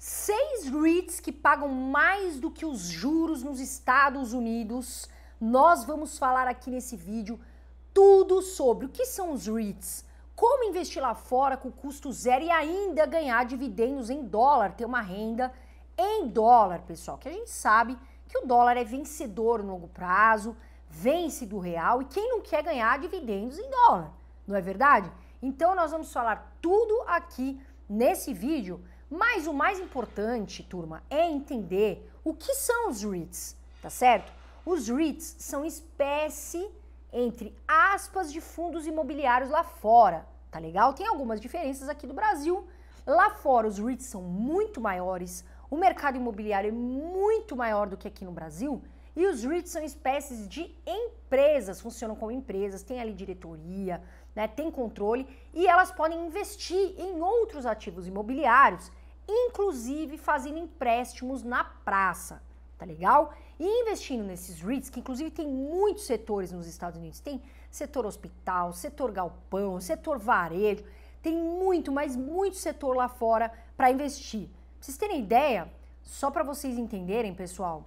seis REITs que pagam mais do que os juros nos Estados Unidos. Nós vamos falar aqui nesse vídeo tudo sobre o que são os REITs, como investir lá fora com custo zero e ainda ganhar dividendos em dólar, ter uma renda em dólar, pessoal, que a gente sabe que o dólar é vencedor no longo prazo, vence do real e quem não quer ganhar dividendos em dólar, não é verdade? Então nós vamos falar tudo aqui nesse vídeo mas o mais importante, turma, é entender o que são os REITs, tá certo? Os REITs são espécie entre aspas de fundos imobiliários lá fora, tá legal? Tem algumas diferenças aqui do Brasil. Lá fora os REITs são muito maiores, o mercado imobiliário é muito maior do que aqui no Brasil. E os REITs são espécies de empresas, funcionam como empresas, tem ali diretoria, né, tem controle e elas podem investir em outros ativos imobiliários inclusive fazendo empréstimos na praça, tá legal? E investindo nesses REITs, que inclusive tem muitos setores nos Estados Unidos, tem setor hospital, setor galpão, setor varejo, tem muito, mas muito setor lá fora para investir. Pra vocês terem ideia, só para vocês entenderem, pessoal,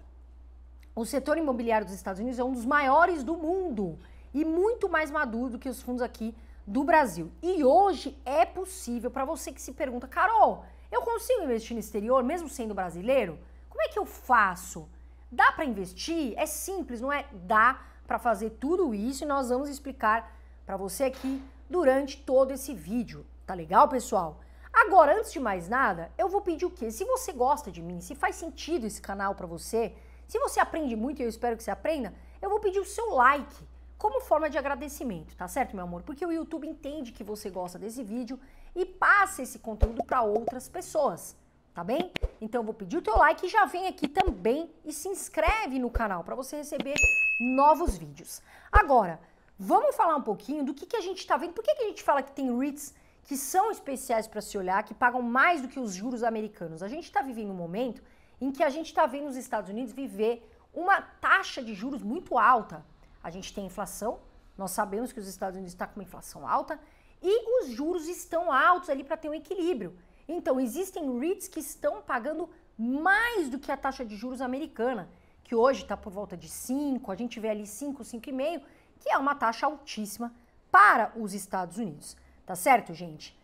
o setor imobiliário dos Estados Unidos é um dos maiores do mundo e muito mais maduro do que os fundos aqui do Brasil. E hoje é possível para você que se pergunta, Carol, eu consigo investir no exterior, mesmo sendo brasileiro? Como é que eu faço? Dá para investir? É simples, não é? Dá para fazer tudo isso e nós vamos explicar para você aqui durante todo esse vídeo. Tá legal, pessoal? Agora, antes de mais nada, eu vou pedir o quê? Se você gosta de mim, se faz sentido esse canal para você, se você aprende muito e eu espero que você aprenda, eu vou pedir o seu like como forma de agradecimento, tá certo, meu amor? Porque o YouTube entende que você gosta desse vídeo e passa esse conteúdo para outras pessoas, tá bem? Então eu vou pedir o teu like e já vem aqui também e se inscreve no canal para você receber novos vídeos. Agora, vamos falar um pouquinho do que, que a gente está vendo. Por que, que a gente fala que tem REITs que são especiais para se olhar, que pagam mais do que os juros americanos? A gente está vivendo um momento em que a gente está vendo os Estados Unidos viver uma taxa de juros muito alta. A gente tem inflação, nós sabemos que os Estados Unidos está com uma inflação alta, e os juros estão altos ali para ter um equilíbrio. Então, existem REITs que estão pagando mais do que a taxa de juros americana, que hoje está por volta de 5, a gente vê ali 5, 5,5, que é uma taxa altíssima para os Estados Unidos. Tá certo, gente?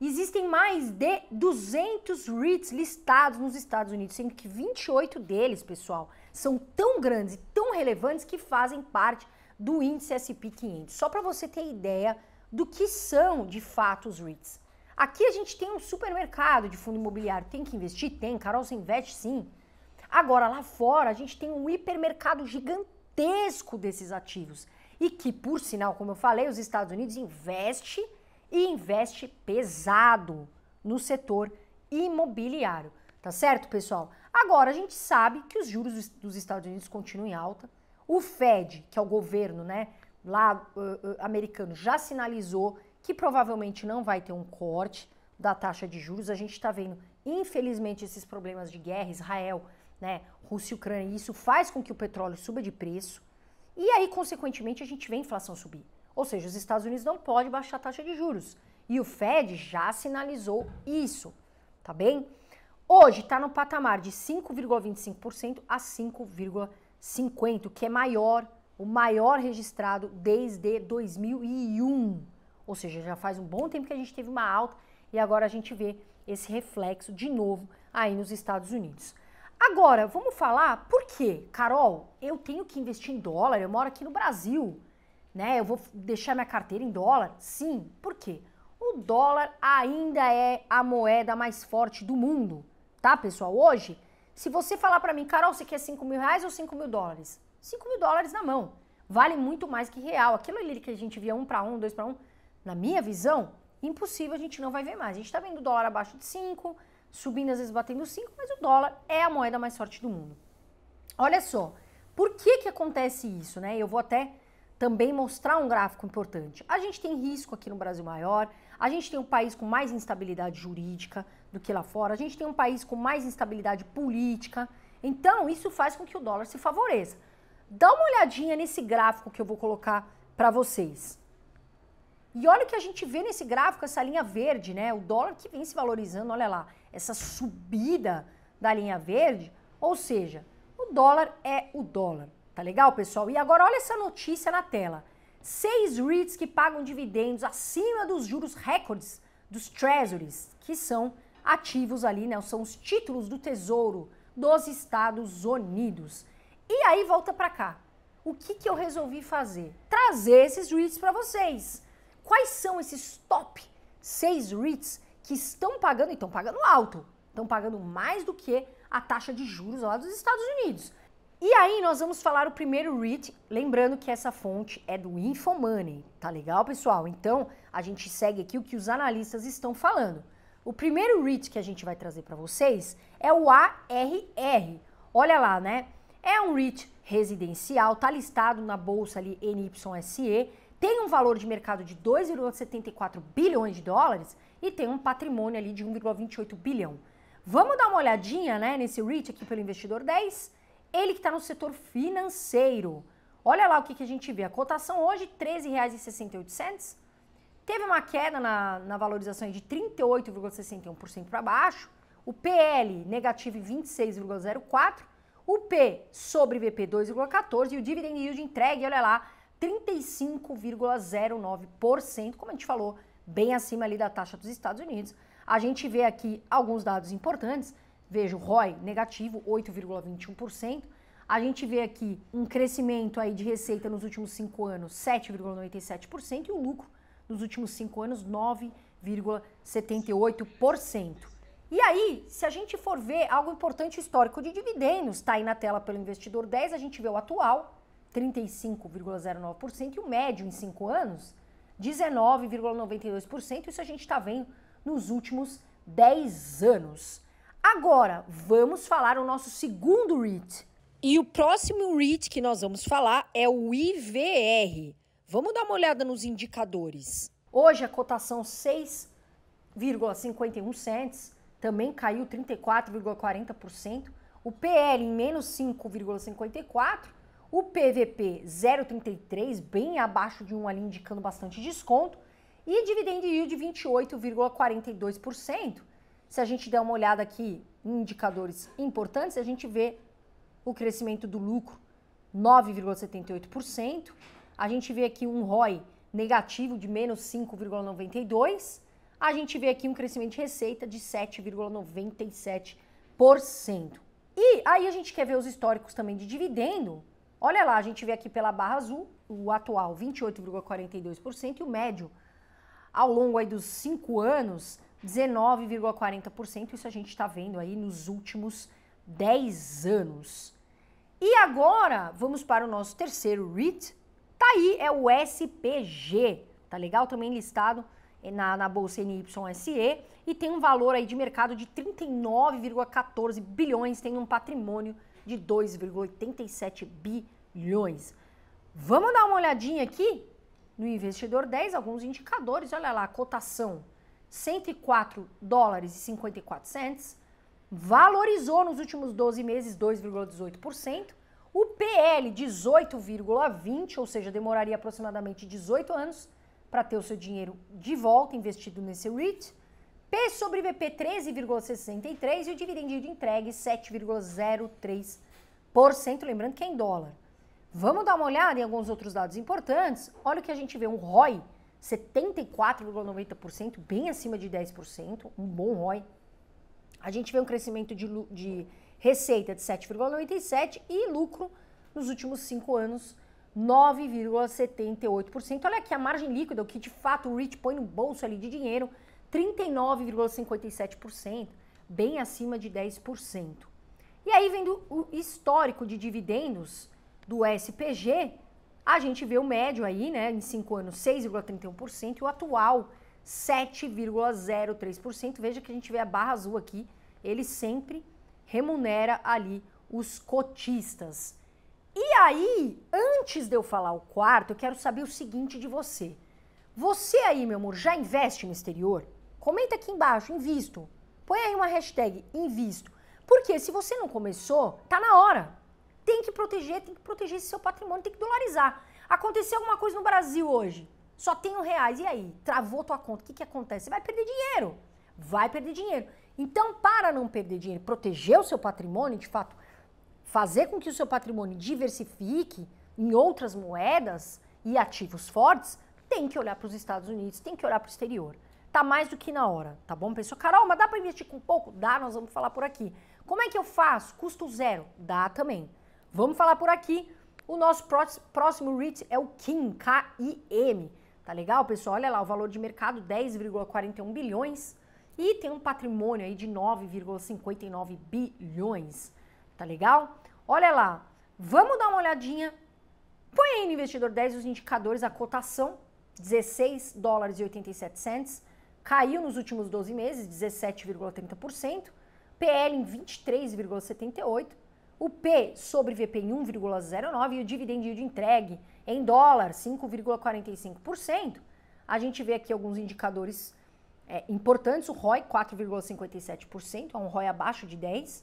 Existem mais de 200 REITs listados nos Estados Unidos, sendo que 28 deles, pessoal, são tão grandes e tão relevantes que fazem parte do índice S&P 500. Só para você ter ideia, do que são de fato os REITs. Aqui a gente tem um supermercado de fundo imobiliário. Tem que investir? Tem. Carol, você investe? Sim. Agora, lá fora, a gente tem um hipermercado gigantesco desses ativos. E que, por sinal, como eu falei, os Estados Unidos investe e investe pesado no setor imobiliário. Tá certo, pessoal? Agora, a gente sabe que os juros dos Estados Unidos continuam em alta. O Fed, que é o governo, né, lá uh, uh, americano já sinalizou que provavelmente não vai ter um corte da taxa de juros. A gente está vendo, infelizmente, esses problemas de guerra, Israel, né, Rússia e Ucrânia, isso faz com que o petróleo suba de preço. E aí, consequentemente, a gente vê a inflação subir. Ou seja, os Estados Unidos não podem baixar a taxa de juros. E o Fed já sinalizou isso, tá bem? Hoje está no patamar de 5,25% a 5,50%, que é maior o maior registrado desde 2001. Ou seja, já faz um bom tempo que a gente teve uma alta e agora a gente vê esse reflexo de novo aí nos Estados Unidos. Agora, vamos falar por quê? Carol, eu tenho que investir em dólar, eu moro aqui no Brasil, né? Eu vou deixar minha carteira em dólar? Sim, por quê? O dólar ainda é a moeda mais forte do mundo, tá, pessoal? Hoje, se você falar para mim, Carol, você quer 5 mil reais ou 5 mil dólares? 5 mil dólares na mão. Vale muito mais que real. Aquilo ali que a gente via um para um, dois para um, na minha visão, impossível, a gente não vai ver mais. A gente está vendo o dólar abaixo de 5, subindo às vezes batendo 5, mas o dólar é a moeda mais forte do mundo. Olha só, por que que acontece isso, né? Eu vou até também mostrar um gráfico importante. A gente tem risco aqui no Brasil maior, a gente tem um país com mais instabilidade jurídica do que lá fora, a gente tem um país com mais instabilidade política. Então, isso faz com que o dólar se favoreça. Dá uma olhadinha nesse gráfico que eu vou colocar para vocês. E olha o que a gente vê nesse gráfico, essa linha verde, né? O dólar que vem se valorizando, olha lá, essa subida da linha verde, ou seja, o dólar é o dólar. Tá legal, pessoal? E agora olha essa notícia na tela. Seis REITs que pagam dividendos acima dos juros recordes dos treasuries, que são ativos ali, né? São os títulos do Tesouro dos Estados Unidos. E aí volta para cá. O que, que eu resolvi fazer? Trazer esses REITs para vocês. Quais são esses top 6 REITs que estão pagando, e estão pagando alto, estão pagando mais do que a taxa de juros lá dos Estados Unidos. E aí nós vamos falar o primeiro REIT, lembrando que essa fonte é do Infomoney, tá legal, pessoal? Então, a gente segue aqui o que os analistas estão falando. O primeiro REIT que a gente vai trazer para vocês é o ARR. Olha lá, né? É um REIT residencial, está listado na bolsa ali NYSE, tem um valor de mercado de 2,74 bilhões de dólares e tem um patrimônio ali de 1,28 bilhão. Vamos dar uma olhadinha né, nesse REIT aqui pelo investidor 10, ele que está no setor financeiro. Olha lá o que, que a gente vê. A cotação hoje, R$ 13,68. Teve uma queda na, na valorização de 38,61% para baixo. O PL negativo em 26,04 o P sobre VP 2,14 e o dividend yield entregue, olha lá, 35,09%, como a gente falou, bem acima ali da taxa dos Estados Unidos. A gente vê aqui alguns dados importantes, vejo ROI negativo, 8,21%. A gente vê aqui um crescimento aí de receita nos últimos cinco anos, 7,97%, e o lucro nos últimos cinco anos, 9,78%. E aí, se a gente for ver algo importante histórico de dividendos, está aí na tela pelo investidor 10, a gente vê o atual, 35,09%, e o médio em 5 anos, 19,92%. Isso a gente está vendo nos últimos 10 anos. Agora, vamos falar o nosso segundo REIT. E o próximo REIT que nós vamos falar é o IVR. Vamos dar uma olhada nos indicadores. Hoje a cotação 6,51 cents, também caiu 34,40%, o PL em menos 5,54%, o PVP 0,33%, bem abaixo de um ali, indicando bastante desconto, e dividend yield de 28,42%. Se a gente der uma olhada aqui em indicadores importantes, a gente vê o crescimento do lucro 9,78%, a gente vê aqui um ROI negativo de menos 5,92%, a gente vê aqui um crescimento de receita de 7,97%. E aí a gente quer ver os históricos também de dividendo. Olha lá, a gente vê aqui pela barra azul o atual 28,42% e o médio ao longo aí dos cinco anos 19,40%. Isso a gente está vendo aí nos últimos 10 anos. E agora vamos para o nosso terceiro REIT. Tá aí, é o SPG, tá legal? Também listado é, na, na bolsa NYSE e tem um valor aí de mercado de 39,14 bilhões, tem um patrimônio de 2,87 bilhões. Vamos dar uma olhadinha aqui no investidor 10, alguns indicadores, olha lá, cotação 104 dólares e 54 cents, valorizou nos últimos 12 meses 2,18%, o PL 18,20, ou seja, demoraria aproximadamente 18 anos, para ter o seu dinheiro de volta investido nesse REIT. P sobre VP 13,63 e o dividendo entregue 7,03%, lembrando que é em dólar. Vamos dar uma olhada em alguns outros dados importantes. Olha o que a gente vê, um ROI 74,90%, bem acima de 10%, um bom ROI. A gente vê um crescimento de, de receita de 7,97% e lucro nos últimos cinco anos 9,78%. Olha aqui a margem líquida, o que de fato o Rich põe no bolso ali de dinheiro, 39,57%, bem acima de 10%. E aí, vendo o histórico de dividendos do SPG, a gente vê o médio aí, né, em 5 anos, 6,31% e o atual, 7,03%. Veja que a gente vê a barra azul aqui, ele sempre remunera ali os cotistas aí, antes de eu falar o quarto, eu quero saber o seguinte de você. Você aí, meu amor, já investe no exterior? Comenta aqui embaixo, invisto. Põe aí uma hashtag, invisto. Porque se você não começou, tá na hora. Tem que proteger, tem que proteger esse seu patrimônio, tem que dolarizar. Aconteceu alguma coisa no Brasil hoje, só tenho reais, e aí? Travou tua conta, o que, que acontece? Você vai perder dinheiro, vai perder dinheiro. Então, para não perder dinheiro, proteger o seu patrimônio, de fato, fazer com que o seu patrimônio diversifique em outras moedas e ativos fortes, tem que olhar para os Estados Unidos, tem que olhar para o exterior. Tá mais do que na hora, tá bom? pessoal? Carol, mas dá para investir com pouco? Dá, nós vamos falar por aqui. Como é que eu faço? Custo zero? Dá também. Vamos falar por aqui. O nosso próximo REIT é o KIM, K-I-M. Tá legal, pessoal? Olha lá, o valor de mercado 10,41 bilhões e tem um patrimônio aí de 9,59 bilhões. Tá legal? Olha lá, vamos dar uma olhadinha. Põe aí no investidor 10 os indicadores, a cotação, 16 dólares e 87 cents, caiu nos últimos 12 meses, 17,30%, PL em 23,78%, o P sobre VP em 1,09% e o dividendo de entregue em dólar, 5,45%. A gente vê aqui alguns indicadores é, importantes, o ROI 4,57%, é um ROI abaixo de 10%,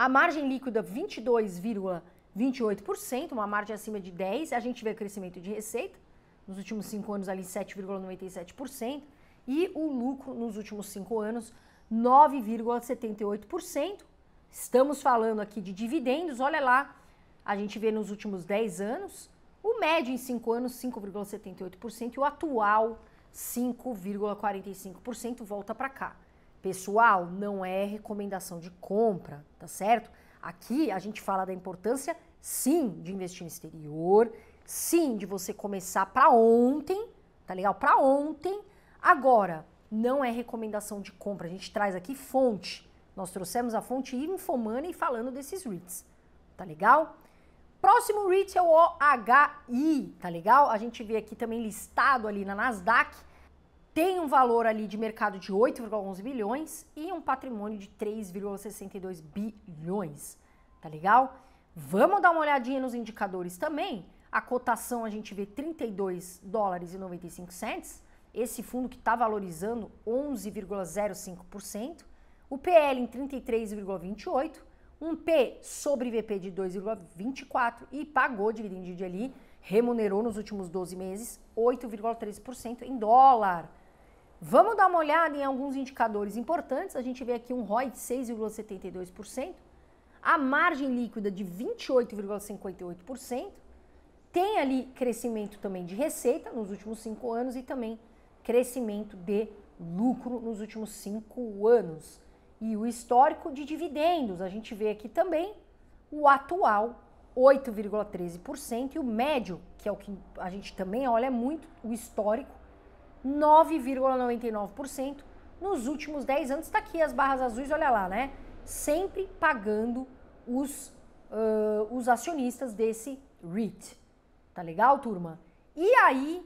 a margem líquida 22,28%, uma margem acima de 10%. A gente vê crescimento de receita nos últimos cinco anos ali 7,97% e o lucro nos últimos cinco anos 9,78%. Estamos falando aqui de dividendos, olha lá, a gente vê nos últimos 10 anos, o médio em 5 anos 5,78% e o atual 5,45% volta para cá. Pessoal, não é recomendação de compra, tá certo? Aqui a gente fala da importância, sim, de investir no exterior, sim, de você começar para ontem, tá legal? Para ontem. Agora, não é recomendação de compra. A gente traz aqui fonte. Nós trouxemos a fonte e falando desses REITs, tá legal? Próximo REIT é o OHI, tá legal? A gente vê aqui também listado ali na Nasdaq tem um valor ali de mercado de 8,11 bilhões e um patrimônio de 3,62 bilhões. Tá legal? Vamos dar uma olhadinha nos indicadores também. A cotação a gente vê 32 dólares e 95 cents. Esse fundo que está valorizando 11,05%. O PL em 33,28. Um P sobre VP de 2,24 e pagou dividendo de ali, remunerou nos últimos 12 meses 8,13% em dólar. Vamos dar uma olhada em alguns indicadores importantes. A gente vê aqui um ROI de 6,72%, a margem líquida de 28,58%, tem ali crescimento também de receita nos últimos cinco anos e também crescimento de lucro nos últimos cinco anos. E o histórico de dividendos, a gente vê aqui também o atual 8,13% e o médio, que é o que a gente também olha muito, o histórico 9,99% nos últimos 10 anos. Está aqui as barras azuis, olha lá, né? Sempre pagando os, uh, os acionistas desse REIT. Tá legal, turma? E aí,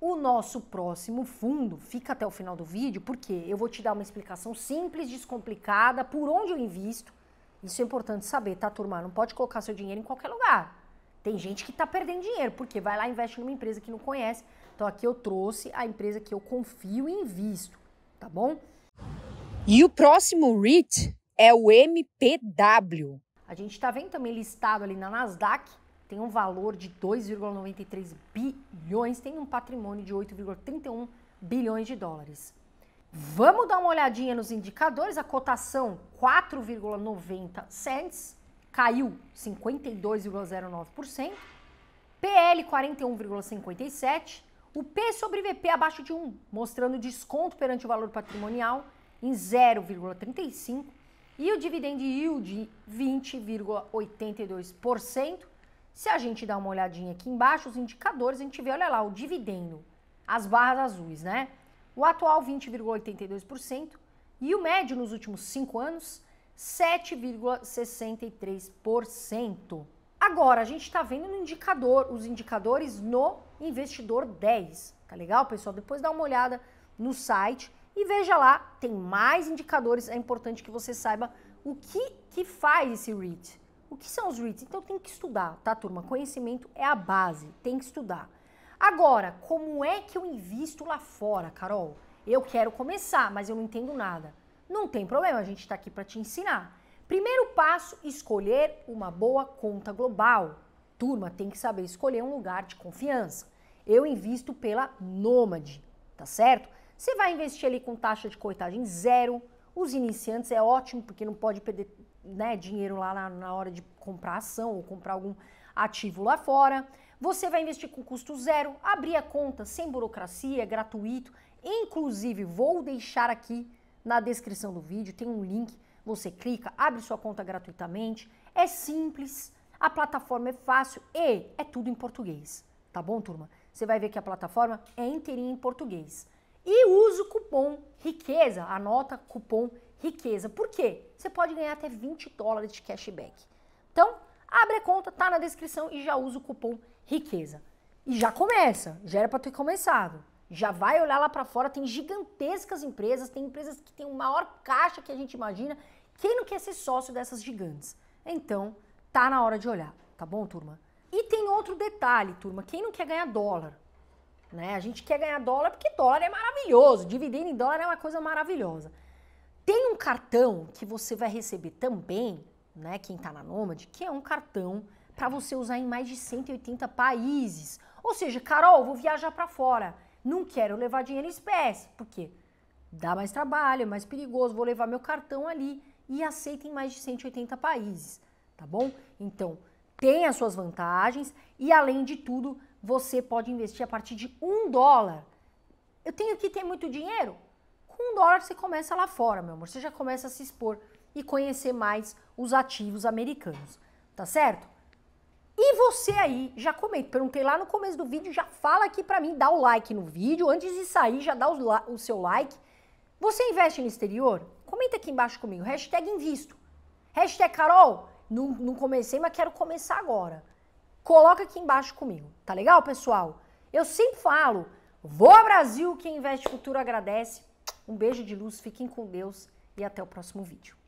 o nosso próximo fundo fica até o final do vídeo, porque eu vou te dar uma explicação simples, descomplicada, por onde eu invisto. Isso é importante saber, tá, turma? Não pode colocar seu dinheiro em qualquer lugar. Tem gente que está perdendo dinheiro, porque vai lá e investe numa empresa que não conhece. Então aqui eu trouxe a empresa que eu confio e invisto, tá bom? E o próximo REIT é o MPW. A gente está vendo também listado ali na Nasdaq, tem um valor de 2,93 bilhões, tem um patrimônio de 8,31 bilhões de dólares. Vamos dar uma olhadinha nos indicadores, a cotação 4,90 cents, caiu 52,09%, PL 41,57%, o P sobre VP abaixo de 1, mostrando desconto perante o valor patrimonial em 0,35% e o dividend yield 20,82%. Se a gente dá uma olhadinha aqui embaixo, os indicadores, a gente vê, olha lá, o dividendo, as barras azuis, né? O atual 20,82% e o médio nos últimos cinco anos 7,63%. Agora, a gente está vendo no indicador, os indicadores no investidor 10. Tá legal, pessoal? Depois dá uma olhada no site e veja lá, tem mais indicadores. É importante que você saiba o que, que faz esse REIT. O que são os REITs? Então tem que estudar, tá, turma? Conhecimento é a base, tem que estudar. Agora, como é que eu invisto lá fora, Carol? Eu quero começar, mas eu não entendo nada. Não tem problema, a gente está aqui para te ensinar. Primeiro passo: escolher uma boa conta global. Turma, tem que saber escolher um lugar de confiança. Eu invisto pela Nômade, tá certo? Você vai investir ali com taxa de corretagem zero. Os iniciantes é ótimo porque não pode perder né, dinheiro lá na, na hora de comprar ação ou comprar algum ativo lá fora. Você vai investir com custo zero, abrir a conta sem burocracia, é gratuito. Inclusive, vou deixar aqui na descrição do vídeo, tem um link. Você clica, abre sua conta gratuitamente. É simples, a plataforma é fácil e é tudo em português. Tá bom, turma? Você vai ver que a plataforma é inteirinha em português. E usa o cupom riqueza, anota cupom riqueza. Por quê? Você pode ganhar até 20 dólares de cashback. Então, abre a conta, tá na descrição e já usa o cupom riqueza. E já começa, já era para ter começado já vai olhar lá para fora, tem gigantescas empresas, tem empresas que têm o maior caixa que a gente imagina. Quem não quer ser sócio dessas gigantes? Então, tá na hora de olhar, tá bom, turma? E tem outro detalhe, turma, quem não quer ganhar dólar? Né? A gente quer ganhar dólar porque dólar é maravilhoso, dividendo em dólar é uma coisa maravilhosa. Tem um cartão que você vai receber também, né, quem tá na Nômade, que é um cartão para você usar em mais de 180 países. Ou seja, Carol, vou viajar para fora não quero levar dinheiro em espécie, porque dá mais trabalho, é mais perigoso, vou levar meu cartão ali e aceita em mais de 180 países, tá bom? Então, tem as suas vantagens e além de tudo, você pode investir a partir de um dólar. Eu tenho que ter muito dinheiro? Com um dólar você começa lá fora, meu amor. Você já começa a se expor e conhecer mais os ativos americanos, tá certo? E você aí, já comenta, perguntei lá no começo do vídeo, já fala aqui para mim, dá o like no vídeo, antes de sair já dá o, o seu like. Você investe no exterior? Comenta aqui embaixo comigo, hashtag invisto. Hashtag Carol, não, não comecei, mas quero começar agora. Coloca aqui embaixo comigo, tá legal, pessoal? Eu sempre falo, vou Brasil, quem investe futuro agradece. Um beijo de luz, fiquem com Deus e até o próximo vídeo.